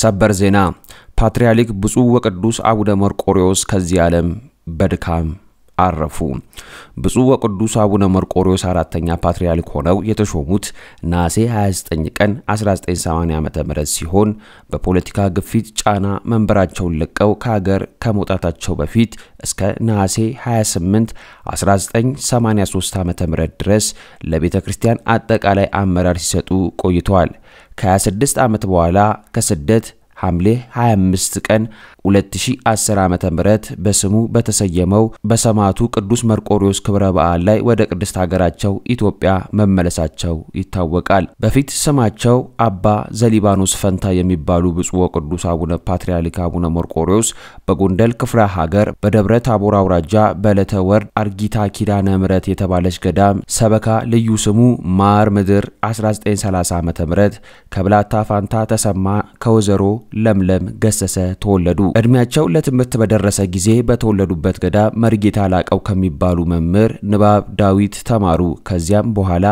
ሰበር ዜና ፓትርያርክ ብፁዕ ወቅዱስ አቡነ መርቆሪዎስ ከዚህ ዓለም በድካም አረፉ። ብፁዕ ወቅዱስ አቡነ መርቆሪዎስ አራተኛ ፓትርያርክ ሆነው የተሾሙት ነሐሴ 29 ቀን 1980 ም ሲሆን በፖለቲካ ግፊት ጫና መንበራቸውን ለቀው ከሀገር ከመውጣታቸው በፊት እስከ ነሐሴ 28 1983 ዓ.ም ድረስ ለቤተ ክርስቲያን አጠቃላይ አመራር ሲሰጡ ቆይተዋል። ከ26 ዓመት በኋላ ከስደት ሐምሌ 25 ቀን 2010 ዓ ም በስሙ በተሰየመው በሰማዕቱ ቅዱስ መርቆሪዎስ ክብረ በዓል ላይ ወደ ቅድስት ሀገራቸው ኢትዮጵያ መመለሳቸው ይታወቃል። በፊት ስማቸው አባ ዘሊባኖስ ፈንታ የሚባሉ ብፁዕ ወቅዱስ አቡነ ፓትርያርክ አቡነ መርቆሪዎስ በጎንደል ክፍለ ሀገር በደብረ ታቦር አውራጃ በዕለተ ወርድ አርጊታ ኪዳነ ምረት የተባለች ገዳም ሰበካ ልዩ ስሙ ማር ምድር 1930 ዓ ም ከብላታ ፋንታ ተሰማ ከወዘሮ ለምለም ገሰሰ ተወለዱ። እድሜያቸው ለትምህርት በደረሰ ጊዜ በተወለዱበት ገዳ መርጌታ ላቀው ከሚባሉ መምህር ንባብ ዳዊት ተማሩ። ከዚያም በኋላ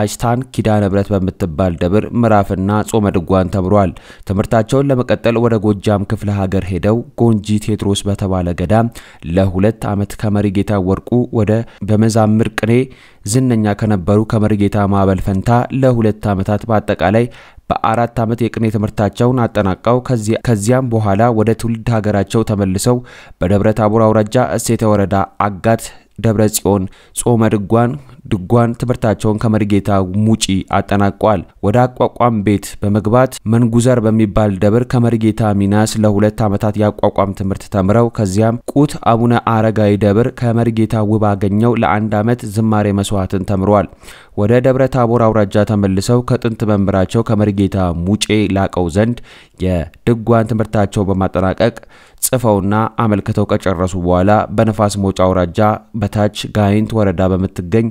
አጅታን ኪዳነ ብረት በምትባል ደብር ምዕራፍና ጾመ ድጓን ተምሯል። ትምህርታቸውን ለመቀጠል ወደ ጎጃም ክፍለ ሀገር ሄደው ጎንጂ ቴድሮስ በተባለ ገዳም ለሁለት ዓመት ከመሪጌታ ወርቁ ወደ በመዛምር ቅኔ ዝነኛ ከነበሩ ከመሪጌታ ማዕበል ፈንታ ለሁለት ዓመታት በአጠቃላይ በአራት ዓመት የቅኔ ትምህርታቸውን አጠናቀው ከዚያም በኋላ ወደ ትውልድ ሀገራቸው ተመልሰው በደብረ ታቦር አውራጃ እሴተ ወረዳ አጋት ደብረ ጽዮን ጾመ ድጓን ድጓን ትምህርታቸውን ከመርጌታ ሙጪ አጠናቋል። ወደ አቋቋም ቤት በመግባት መንጉዘር በሚባል ደብር ከመርጌታ ሚናስ ለሁለት ዓመታት የአቋቋም ትምህርት ተምረው ከዚያም ቁት አቡነ አረጋዊ ደብር ከመርጌታ ውብ አገኘው ለአንድ ዓመት ዝማሬ መስዋዕትን ተምሯል። ወደ ደብረ ታቦር አውራጃ ተመልሰው ከጥንት መምህራቸው ከመርጌታ ሙጬ ላቀው ዘንድ የድጓን ትምህርታቸው በማጠናቀቅ ጽፈውና አመልክተው ከጨረሱ በኋላ በነፋስ መውጫ አውራጃ በታች ጋይንት ወረዳ በምትገኝ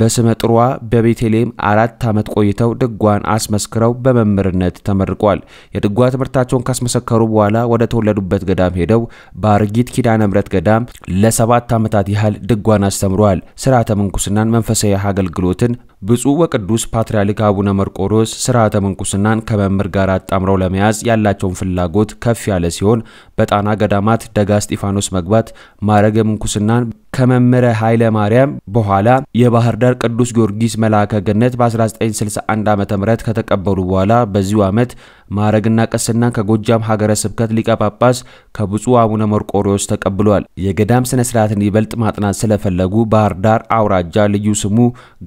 በስመጥሯ በቤቴሌም በቤተልሔም አራት ዓመት ቆይተው ድጓን አስመስክረው በመምህርነት ተመርቋል። የድጓ ትምህርታቸውን ካስመሰከሩ በኋላ ወደ ተወለዱበት ገዳም ሄደው በአርጊት ኪዳነ ምሕረት ገዳም ለሰባት ዓመታት ያህል ድጓን አስተምረዋል። ስርዓተ ምንኩስናን፣ መንፈሳዊ አገልግሎትን ብፁዕ ወቅዱስ ፓትርያርክ አቡነ መርቆሮስ ስርዓተ ምንኩስናን ከመምህር ጋር አጣምረው ለመያዝ ያላቸውን ፍላጎት ከፍ ያለ ሲሆን በጣና ገዳማት ደጋ እስጢፋኖስ መግባት ማዕረገ ምንኩስናን ከመምህረ ኃይለ ማርያም በኋላ የባህር ዳር ቅዱስ ጊዮርጊስ መልአከ ገነት በ1961 ዓ ም ከተቀበሉ በኋላ በዚሁ ዓመት ማዕረግና ቅስና ከጎጃም ሀገረ ስብከት ሊቀ ጳጳስ ከብፁዕ አቡነ መርቆሪዎስ ተቀብሏል። የገዳም ስነ ስርዓትን ይበልጥ ማጥናት ስለፈለጉ ባህር ዳር አውራጃ ልዩ ስሙ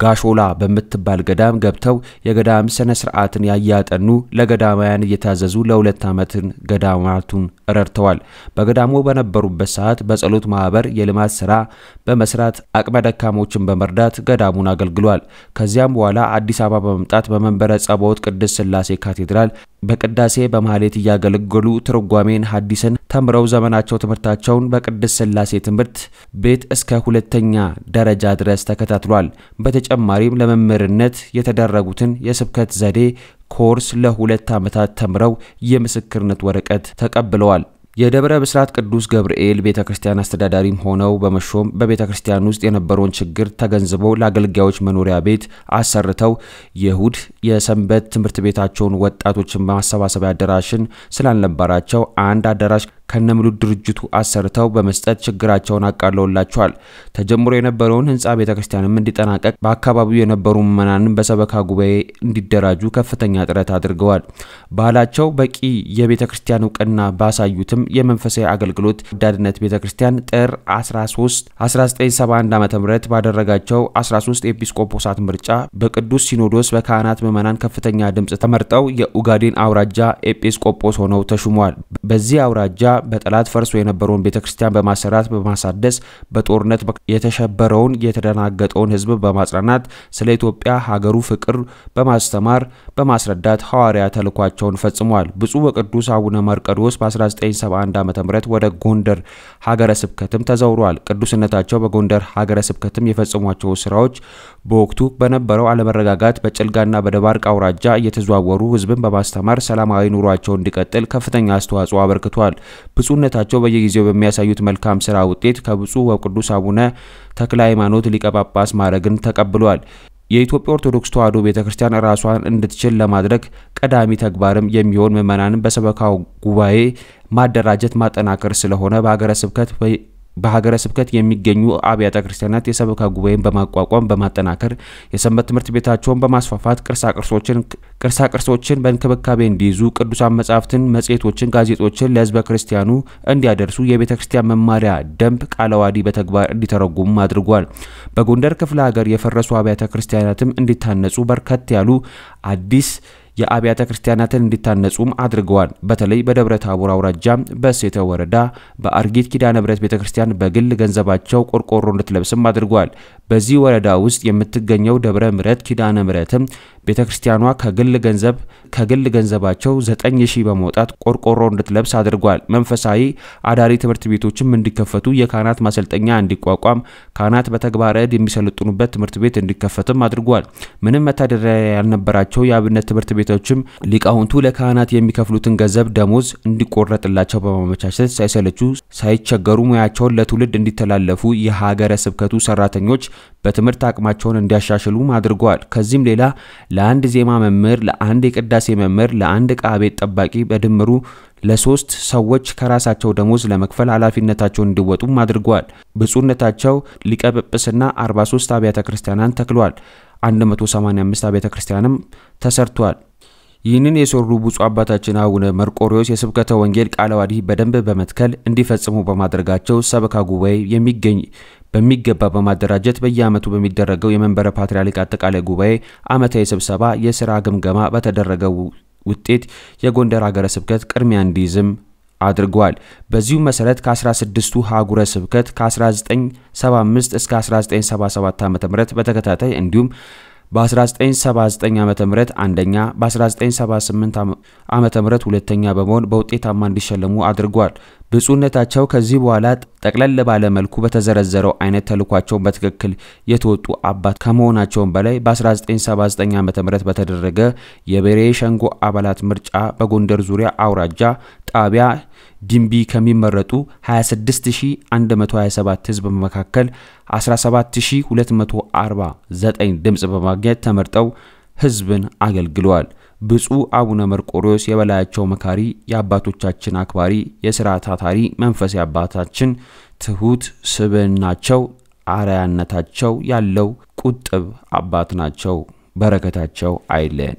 ጋሾላ በምትባል ገዳም ገብተው የገዳም ስነ ስርዓትን ያያጠኑ ለገዳማውያን እየታዘዙ ለሁለት ዓመትን ገዳማቱን ረድተዋል። በገዳሙ በነበሩበት ሰዓት በጸሎት ማህበር የልማት ስራ በመስራት አቅመ ደካሞችን በመርዳት ገዳሙን አገልግሏል። ከዚያም በኋላ አዲስ አበባ በመምጣት በመንበረ ጸባዖት ቅድስት ሥላሴ ካቴድራል በቅዳሴ በማህሌት እያገለገሉ ትርጓሜን ሐዲስን ተምረው ዘመናቸው ትምህርታቸውን በቅድስ ሥላሴ ትምህርት ቤት እስከ ሁለተኛ ደረጃ ድረስ ተከታትሏል። በተጨማሪም ለመምህርነት የተደረጉትን የስብከት ዘዴ ኮርስ ለሁለት ዓመታት ተምረው የምስክርነት ወረቀት ተቀብለዋል። የደብረ ብስራት ቅዱስ ገብርኤል ቤተ ክርስቲያን አስተዳዳሪም ሆነው በመሾም በቤተ ክርስቲያን ውስጥ የነበረውን ችግር ተገንዝበው ለአገልጋዮች መኖሪያ ቤት አሰርተው የእሁድ የሰንበት ትምህርት ቤታቸውን ወጣቶችን በማሰባሰቢያ አዳራሽን ስላልነበራቸው አንድ አዳራሽ ከነሙሉ ድርጅቱ አሰርተው በመስጠት ችግራቸውን አቃለውላቸዋል። ተጀምሮ የነበረውን ህንፃ ቤተ ክርስቲያንም እንዲጠናቀቅ በአካባቢው የነበሩ ምዕመናንም በሰበካ ጉባኤ እንዲደራጁ ከፍተኛ ጥረት አድርገዋል። ባህላቸው በቂ የቤተ ክርስቲያን እውቅና ባሳዩትም የመንፈሳዊ አገልግሎት ወዳድነት ቤተ ክርስቲያን ጥር 13 1971 ዓ ም ባደረጋቸው 13 ኤጲስቆጶሳት ምርጫ በቅዱስ ሲኖዶስ በካህናት ምዕመናን ከፍተኛ ድምፅ ተመርጠው የኡጋዴን አውራጃ ኤጲስቆጶስ ሆነው ተሹመዋል። በዚህ አውራጃ በጠላት ፈርሶ የነበረውን ቤተ ክርስቲያን በማሰራት በማሳደስ በጦርነት የተሸበረውን የተደናገጠውን ሕዝብ በማጽናናት ስለ ኢትዮጵያ ሀገሩ ፍቅር በማስተማር በማስረዳት ሐዋርያ ተልኳቸውን ፈጽሟል። ብፁዕ ወቅዱስ አቡነ መርቀዶስ በ1971 ዓ ም ወደ ጎንደር ሀገረ ስብከትም ተዘውሯል። ቅዱስነታቸው በጎንደር ሀገረ ስብከትም የፈጸሟቸው ስራዎች በወቅቱ በነበረው አለመረጋጋት በጭልጋና በደባርቅ አውራጃ እየተዘዋወሩ ሕዝብን በማስተማር ሰላማዊ ኑሯቸው እንዲቀጥል ከፍተኛ አስተዋጽኦ አበርክቷል። ብፁዕነታቸው በየጊዜው በሚያሳዩት መልካም ስራ ውጤት ከብፁዕ ወቅዱስ አቡነ ተክለ ሃይማኖት ሊቀ ጳጳስ ማዕረግን ተቀብለዋል። የኢትዮጵያ ኦርቶዶክስ ተዋሕዶ ቤተ ክርስቲያን ራሷን እንድትችል ለማድረግ ቀዳሚ ተግባርም የሚሆን ምዕመናንን በሰበካው ጉባኤ ማደራጀት ማጠናከር ስለሆነ በሀገረ ስብከት በሀገረ ስብከት የሚገኙ አብያተ ክርስቲያናት የሰበካ ጉባኤን በማቋቋም በማጠናከር የሰንበት ትምህርት ቤታቸውን በማስፋፋት ቅርሳቅርሶችን ቅርሳቅርሶችን በእንክብካቤ እንዲይዙ ቅዱሳን መጻሕፍትን፣ መጽሔቶችን፣ ጋዜጦችን ለሕዝበ ክርስቲያኑ እንዲያደርሱ የቤተ ክርስቲያን መማሪያ ደንብ ቃለ ዓዋዲ በተግባር እንዲተረጉሙ አድርጓል። በጎንደር ክፍለ ሀገር የፈረሱ አብያተ ክርስቲያናትም እንዲታነጹ በርከት ያሉ አዲስ የአብያተ ክርስቲያናትን እንዲታነጹም አድርገዋል። በተለይ በደብረ ታቦር አውራጃ በሴተ ወረዳ በአርጌት ኪዳነ ብረት ቤተ ክርስቲያን በግል ገንዘባቸው ቆርቆሮ እንድትለብስም አድርጓል። በዚህ ወረዳ ውስጥ የምትገኘው ደብረ ምረት ኪዳነ ምረትም ቤተ ክርስቲያኗ ከግል ገንዘብ ከግል ገንዘባቸው ዘጠኝ ሺህ በመውጣት ቆርቆሮ እንድትለብስ አድርጓል። መንፈሳዊ አዳሪ ትምህርት ቤቶችም እንዲከፈቱ፣ የካህናት ማሰልጠኛ እንዲቋቋም፣ ካህናት በተግባረ ዕድ የሚሰለጥኑበት ትምህርት ቤት እንዲከፈትም አድርጓል። ምንም መተዳደሪያ ያልነበራቸው የአብነት ትምህርት ቤቶችም ሊቃውንቱ ለካህናት የሚከፍሉትን ገንዘብ ደሞዝ እንዲቆረጥላቸው በማመቻቸት ሳይሰለቹ ሳይቸገሩ ሙያቸውን ለትውልድ እንዲተላለፉ የሀገረ ስብከቱ ሰራተኞች በትምህርት አቅማቸውን እንዲያሻሽሉም አድርጓል። ከዚህም ሌላ ለአንድ ዜማ መምህር፣ ለአንድ የቅዳሴ መምህር፣ ለአንድ ዕቃ ቤት ጠባቂ በድምሩ ለሶስት ሰዎች ከራሳቸው ደሞዝ ለመክፈል ኃላፊነታቸውን እንዲወጡም አድርጓል። ብፁዕነታቸው ሊቀ ጵጵስና 43 አብያተ ክርስቲያናን ተክሏል። 185 አብያተ ክርስቲያንም ተሰርቷል። ይህንን የሰሩ ብፁዕ አባታችን አቡነ መርቆሪዎስ የስብከተ ወንጌል ቃለ በደንብ በመትከል እንዲፈጽሙ በማድረጋቸው ሰበካ ጉባኤ የሚገኝ በሚገባ በማደራጀት በየዓመቱ በሚደረገው የመንበረ ፓትርያርክ አጠቃላይ ጉባኤ ዓመታዊ ስብሰባ የስራ ግምገማ በተደረገው ውጤት የጎንደር ሀገረ ስብከት ቅድሚያ እንዲይዝም አድርጓል። በዚሁ መሰረት ከ16ቱ ሀጉረ ስብከት ከ1975 እስከ 1977 ዓ ም በተከታታይ እንዲሁም በ1979 ዓ ም አንደኛ በ1978 ዓ ም ሁለተኛ በመሆን በውጤታማ እንዲሸለሙ አድርጓል። ብፁዕነታቸው ከዚህ በኋላ ጠቅለል ባለ መልኩ በተዘረዘረው አይነት ተልኳቸውን በትክክል የተወጡ አባት ከመሆናቸውን በላይ በ1979 ዓ ም በተደረገ የብሔራዊ ሸንጎ አባላት ምርጫ በጎንደር ዙሪያ አውራጃ ጣቢያ ዲምቢ ከሚመረጡ 26127 ህዝብ መካከል 17249 ድምፅ በማግኘት ተመርጠው ህዝብን አገልግለዋል። ብፁዕ አቡነ መርቆሪዎስ የበላያቸው መካሪ፣ የአባቶቻችን አክባሪ፣ የሥራ ታታሪ መንፈስ አባታችን ትሁት ስብዕናቸው አርያነታቸው ያለው ቁጥብ አባት ናቸው። በረከታቸው አይለን።